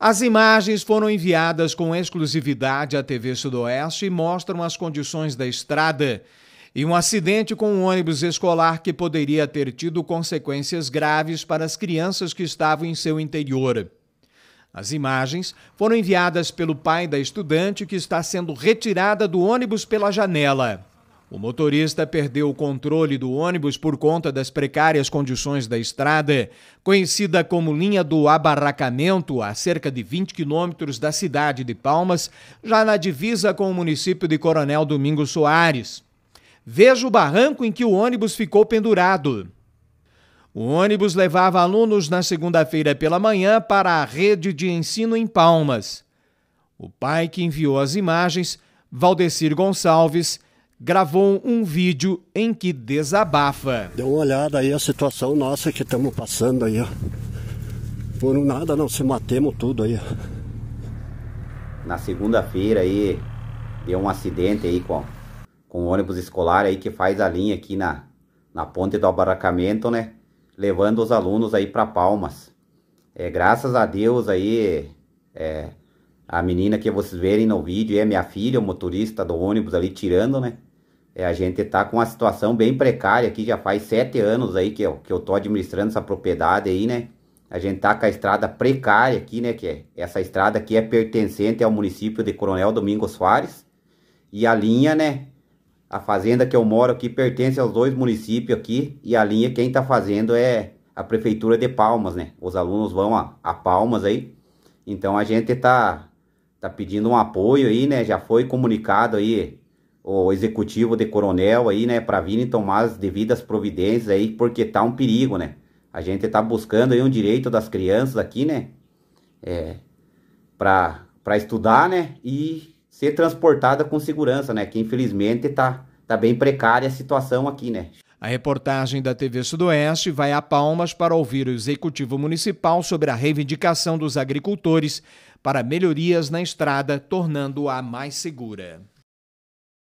As imagens foram enviadas com exclusividade à TV Sudoeste e mostram as condições da estrada e um acidente com um ônibus escolar que poderia ter tido consequências graves para as crianças que estavam em seu interior. As imagens foram enviadas pelo pai da estudante que está sendo retirada do ônibus pela janela. O motorista perdeu o controle do ônibus por conta das precárias condições da estrada, conhecida como linha do abarracamento, a cerca de 20 quilômetros da cidade de Palmas, já na divisa com o município de Coronel Domingos Soares. Veja o barranco em que o ônibus ficou pendurado. O ônibus levava alunos na segunda-feira pela manhã para a rede de ensino em Palmas. O pai que enviou as imagens, Valdecir Gonçalves, gravou um vídeo em que desabafa. Dê uma olhada aí a situação nossa que estamos passando aí, ó. Por nada não se matemos tudo aí. Na segunda-feira aí deu um acidente aí com com o ônibus escolar aí que faz a linha aqui na na ponte do abaracamento né? Levando os alunos aí para Palmas. É, graças a Deus aí é, a menina que vocês verem no vídeo é minha filha, o motorista do ônibus ali tirando, né? É, a gente está com uma situação bem precária aqui, já faz sete anos aí que eu, que eu tô administrando essa propriedade aí, né? A gente tá com a estrada precária aqui, né? Que é, essa estrada aqui é pertencente ao município de Coronel Domingos Soares. E a linha, né? A fazenda que eu moro aqui pertence aos dois municípios aqui. E a linha quem tá fazendo é a prefeitura de Palmas, né? Os alunos vão a, a Palmas aí. Então a gente tá, tá pedindo um apoio aí, né? Já foi comunicado aí o executivo de coronel aí, né, para virem tomar as devidas providências aí, porque tá um perigo, né? A gente tá buscando aí um direito das crianças aqui, né? É, para para estudar, né, e ser transportada com segurança, né, que infelizmente tá tá bem precária a situação aqui, né? A reportagem da TV Sudoeste vai a Palmas para ouvir o executivo municipal sobre a reivindicação dos agricultores para melhorias na estrada, tornando-a mais segura.